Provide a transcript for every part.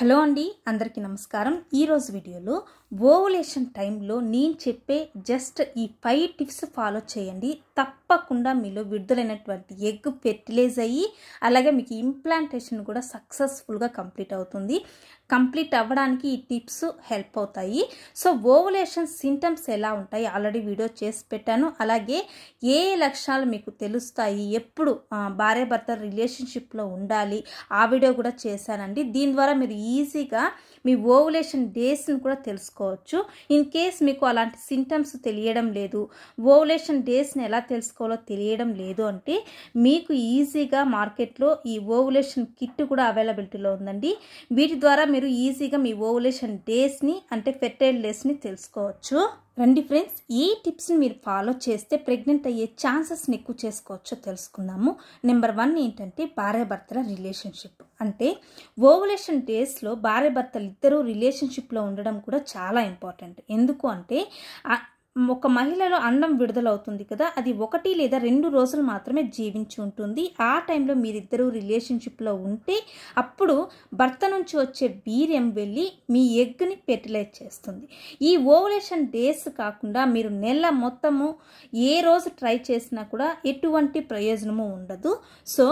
hello అండి అందరికీ నమస్కారం ఈరోజు వీడియోలో ఓవులేషన్ టైంలో నేను చెప్పే జస్ట్ ఈ ఫైవ్ టిప్స్ ఫాలో చేయండి తప్ప తప్పకుండా మీలో విడుదలైనటువంటి ఎగ్ ఫెర్టిలైజ్ అయ్యి అలాగే మీకు ఇంప్లాంటేషన్ కూడా సక్సెస్ఫుల్గా కంప్లీట్ అవుతుంది కంప్లీట్ అవ్వడానికి ఈ టిప్స్ హెల్ప్ అవుతాయి సో ఓవలేషన్ సింటమ్స్ ఎలా ఉంటాయి ఆల్రెడీ వీడియో చేసి పెట్టాను అలాగే ఏ లక్షణాలు మీకు తెలుస్తాయి ఎప్పుడు భార్య భర్త రిలేషన్షిప్లో ఉండాలి ఆ వీడియో కూడా చేశానండి దీని ద్వారా మీరు ఈజీగా మీ ఓవులేషన్ డేస్ని కూడా తెలుసుకోవచ్చు ఇన్ కేస్ మీకు అలాంటి సింటమ్స్ తెలియడం లేదు ఓవులేషన్ డేస్ని ఎలా తెలుసుకోవాలో తెలియడం లేదు అంటే మీకు ఈజీగా మార్కెట్లో ఈ ఓవులేషన్ కిట్ కూడా అవైలబిలిటీలో ఉందండి వీటి ద్వారా మీరు ఈజీగా మీ ఓవులేషన్ డేస్ని అంటే ఫెర్టైల్ డేస్ని తెలుసుకోవచ్చు రండి ఫ్రెండ్స్ ఈ టిప్స్ని మీరు ఫాలో చేస్తే ప్రెగ్నెంట్ అయ్యే ఛాన్సెస్ని ఎక్కువ చేసుకోవచ్చో తెలుసుకుందాము నెంబర్ వన్ ఏంటంటే భార్యాభర్తల రిలేషన్షిప్ అంటే ఓవలేషన్ డేస్లో భార్యాభర్తలు ఇద్దరూ రిలేషన్షిప్లో ఉండడం కూడా చాలా ఇంపార్టెంట్ ఎందుకు అంటే ఒక మహిళలో అండం విడుదలవుతుంది కదా అది ఒకటి లేదా రెండు రోజులు మాత్రమే జీవించి ఉంటుంది ఆ టైంలో మీరిద్దరూ రిలేషన్షిప్లో ఉంటే అప్పుడు భర్త నుంచి వచ్చే వీర్యం వెళ్ళి మీ ఎగ్ని ఫెర్టిలైజ్ చేస్తుంది ఈ ఓవలేషన్ డేస్ కాకుండా మీరు నెల మొత్తము ఏ రోజు ట్రై చేసినా కూడా ఎటువంటి ప్రయోజనము ఉండదు సో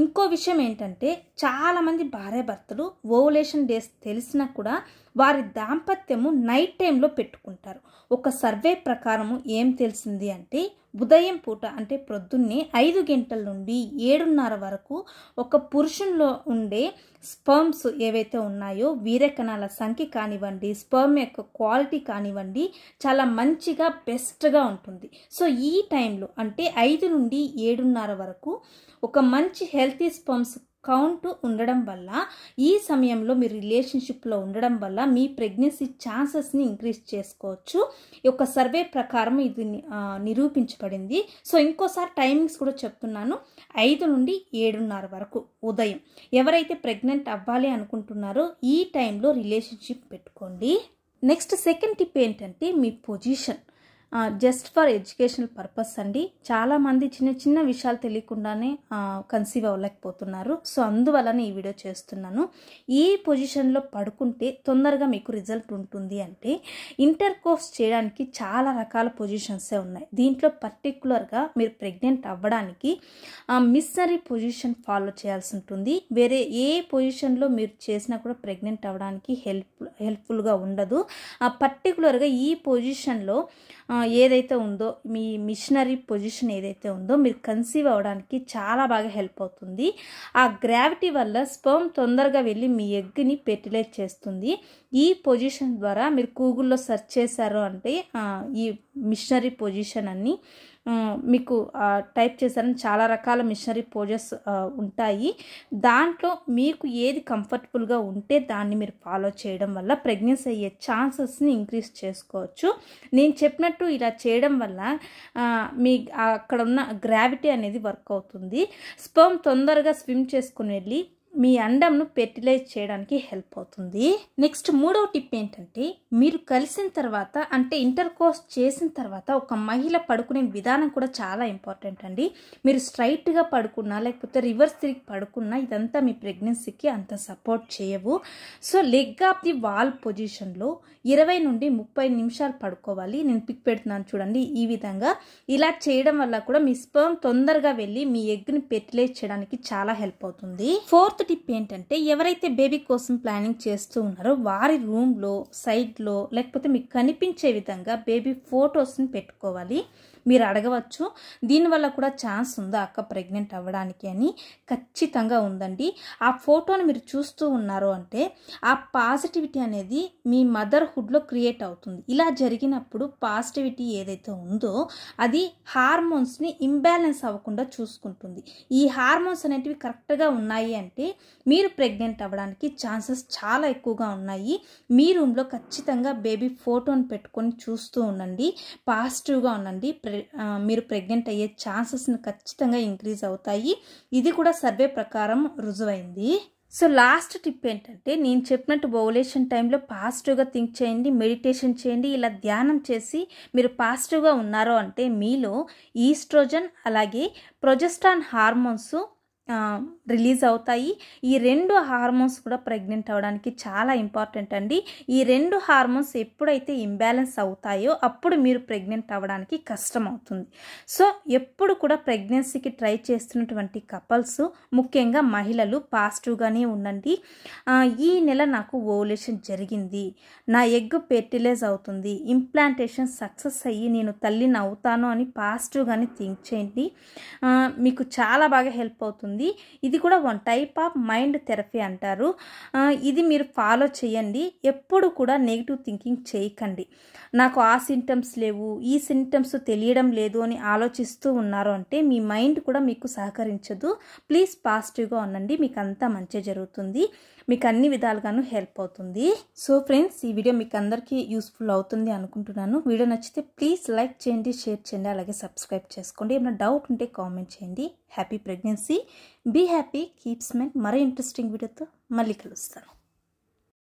ఇంకో విషయం ఏంటంటే చాలామంది భార్య భర్తలు ఓవలేషన్ డేస్ తెలిసినా కూడా వారి దాంపత్యము నైట్ టైంలో పెట్టుకుంటారు ఒక సర్వే ప్రకారము ఏం తెలిసింది అంటే ఉదయం పూట అంటే ప్రొద్దున్నే ఐదు గంటల నుండి ఏడున్నర వరకు ఒక పురుషుల్లో ఉండే స్పర్మ్స్ ఏవైతే ఉన్నాయో వీరకణాల సంఖ్య కానివ్వండి స్పర్మ్ యొక్క క్వాలిటీ కానివ్వండి చాలా మంచిగా బెస్ట్గా ఉంటుంది సో ఈ టైంలో అంటే ఐదు నుండి ఏడున్నర వరకు ఒక మంచి హెల్తీ స్పర్మ్స్ కౌంట్ ఉండడం వల్ల ఈ సమయంలో మీరు రిలేషన్షిప్లో ఉండడం వల్ల మీ ప్రెగ్నెన్సీ ఛాన్సెస్ని ఇంక్రీజ్ చేసుకోవచ్చు ఈ యొక్క సర్వే ప్రకారం ఇది నిరూపించబడింది సో ఇంకోసారి టైమింగ్స్ కూడా చెప్తున్నాను ఐదు నుండి ఏడున్నర వరకు ఉదయం ఎవరైతే ప్రెగ్నెంట్ అవ్వాలి అనుకుంటున్నారో ఈ టైంలో రిలేషన్షిప్ పెట్టుకోండి నెక్స్ట్ సెకండ్ టిప్ ఏంటంటే మీ position just for educational purpose అండి చాలామంది చిన్న చిన్న విషయాలు తెలియకుండానే కన్సీవ్ అవ్వలేకపోతున్నారు సో అందువలన ఈ వీడియో చేస్తున్నాను ఈ పొజిషన్లో పడుకుంటే తొందరగా మీకు రిజల్ట్ ఉంటుంది అంటే ఇంటర్ కోర్స్ చేయడానికి చాలా రకాల పొజిషన్సే ఉన్నాయి దీంట్లో పర్టికులర్గా మీరు ప్రెగ్నెంట్ అవ్వడానికి మిస్సరీ పొజిషన్ ఫాలో చేయాల్సి ఉంటుంది వేరే ఏ పొజిషన్లో మీరు చేసినా కూడా ప్రెగ్నెంట్ అవ్వడానికి హెల్ప్ హెల్ప్ఫుల్గా ఉండదు పర్టికులర్గా ఈ పొజిషన్లో ఏదైతే ఉందో మీ మిషనరీ పొజిషన్ ఏదైతే ఉందో మీరు కన్సీవ్ అవడానికి చాలా బాగా హెల్ప్ అవుతుంది ఆ గ్రావిటీ వల్ల స్పర్మ్ తొందరగా వెళ్ళి మీ ఎగ్ని పెర్టిలైజ్ చేస్తుంది ఈ పొజిషన్ ద్వారా మీరు గూగుల్లో సెర్చ్ చేశారు అంటే ఈ మిషనరీ పొజిషన్ అన్ని మీకు టైప్ చేశారని చాలా రకాల మిషనరీ పోజెస్ ఉంటాయి దాంట్లో మీకు ఏది కంఫర్టబుల్గా ఉంటే దాన్ని మీరు ఫాలో చేయడం వల్ల ప్రెగ్నెన్సీ అయ్యే ఛాన్సెస్ని ఇంక్రీస్ చేసుకోవచ్చు నేను చెప్పినట్టు ఇలా చేయడం వల్ల మీ అక్కడ ఉన్న గ్రావిటీ అనేది వర్క్ అవుతుంది స్పర్మ్ తొందరగా స్విమ్ చేసుకుని వెళ్ళి మీ అండంను ఫెర్టిలైజ్ చేయడానికి హెల్ప్ అవుతుంది నెక్స్ట్ మూడవ టిప్ ఏంటంటే మీరు కలిసిన తర్వాత అంటే ఇంటర్ కోర్స్ చేసిన తర్వాత ఒక మహిళ పడుకునే విధానం కూడా చాలా ఇంపార్టెంట్ అండి మీరు స్ట్రైట్గా పడుకున్నా లేకపోతే రివర్స్ తిరిగి పడుకున్నా ఇదంతా మీ ప్రెగ్నెన్సీకి అంత సపోర్ట్ చేయవు so leg of the wall పొజిషన్లో ఇరవై నుండి ముప్పై నిమిషాలు పడుకోవాలి నేను పిక్ పెడుతున్నాను చూడండి ఈ విధంగా ఇలా చేయడం వల్ల కూడా మీ స్పర్మ్ తొందరగా వెళ్ళి మీ ఎగ్ని ఫెర్టిలైజ్ చేయడానికి చాలా హెల్ప్ అవుతుంది ఫోర్త్ టిప్ ఏంటంటే ఎవరైతే బేబీ కోసం ప్లానింగ్ చేస్తూ ఉన్నారో వారి రూమ్లో సైడ్లో లేకపోతే మీకు కనిపించే విధంగా బేబీ ఫొటోస్ని పెట్టుకోవాలి మీరు అడగవచ్చు దీనివల్ల కూడా ఛాన్స్ ఉందా అక్క ప్రెగ్నెంట్ అవ్వడానికి అని ఖచ్చితంగా ఉందండి ఆ ఫోటోని మీరు చూస్తూ ఉన్నారు అంటే ఆ పాజిటివిటీ అనేది మీ మదర్హుడ్లో క్రియేట్ అవుతుంది ఇలా జరిగినప్పుడు పాజిటివిటీ ఏదైతే ఉందో అది హార్మోన్స్ని ఇంబ్యాలెన్స్ అవ్వకుండా చూసుకుంటుంది ఈ హార్మోన్స్ అనేటివి కరెక్ట్గా ఉన్నాయి అంటే మీరు ప్రెగ్నెంట్ అవ్వడానికి ఛాన్సెస్ చాలా ఎక్కువగా ఉన్నాయి మీ రూమ్లో ఖచ్చితంగా బేబీ ఫోటోని పెట్టుకొని చూస్తూ ఉండండి పాజిటివ్గా ఉండండి మీరు ప్రెగ్నెంట్ అయ్యే ఛాన్సెస్ని ఖచ్చితంగా ఇంక్రీజ్ అవుతాయి ఇది కూడా సర్వే ప్రకారం రుజువైంది సో లాస్ట్ టిప్ ఏంటంటే నేను చెప్పినట్టు ఓవలేషన్ టైంలో పాజిటివ్గా థింక్ చేయండి మెడిటేషన్ చేయండి ఇలా ధ్యానం చేసి మీరు పాజిటివ్గా ఉన్నారో అంటే మీలో ఈస్ట్రోజన్ అలాగే ప్రొజెస్ట్రాన్ హార్మోన్స్ రిలీజ్ అవుతాయి ఈ రెండు హార్మోన్స్ కూడా ప్రెగ్నెంట్ అవ్వడానికి చాలా ఇంపార్టెంట్ అండి ఈ రెండు హార్మోన్స్ ఎప్పుడైతే ఇంబ్యాలెన్స్ అవుతాయో అప్పుడు మీరు ప్రెగ్నెంట్ అవ్వడానికి కష్టం అవుతుంది సో ఎప్పుడు కూడా ప్రెగ్నెన్సీకి ట్రై చేస్తున్నటువంటి కపుల్స్ ముఖ్యంగా మహిళలు పాజిటివ్గానే ఉండండి ఈ నెల నాకు ఓవులేషన్ జరిగింది నా ఎగ్ ఫెర్టిలైజ్ అవుతుంది ఇంప్లాంటేషన్ సక్సెస్ అయ్యి నేను తల్లిని అవుతాను అని పాజిటివ్గానే థింక్ చేయండి మీకు చాలా బాగా హెల్ప్ అవుతుంది ఉంటుంది ఇది కూడా one type of mind therapy అంటారు ఇది మీరు ఫాలో చేయండి ఎప్పుడు కూడా నెగిటివ్ థింకింగ్ చేయకండి నాకు ఆ సింటమ్స్ లేవు ఈ సింటమ్స్ తెలియడం లేదు అని ఆలోచిస్తూ ఉన్నారు అంటే మీ మైండ్ కూడా మీకు సహకరించదు ప్లీజ్ పాజిటివ్గా ఉండండి మీకు అంతా మంచి జరుగుతుంది మీకు అన్ని విధాలుగాను హెల్ప్ అవుతుంది సో ఫ్రెండ్స్ ఈ వీడియో మీకు అందరికీ యూస్ఫుల్ అవుతుంది అనుకుంటున్నాను వీడియో నచ్చితే ప్లీజ్ లైక్ చేయండి షేర్ చేయండి అలాగే సబ్స్క్రైబ్ చేసుకోండి ఏమైనా డౌట్ ఉంటే కామెంట్ చేయండి happy pregnancy be happy keep మెన్ మరో ఇంట్రెస్టింగ్ వీడియోతో మళ్ళీ కలుస్తాను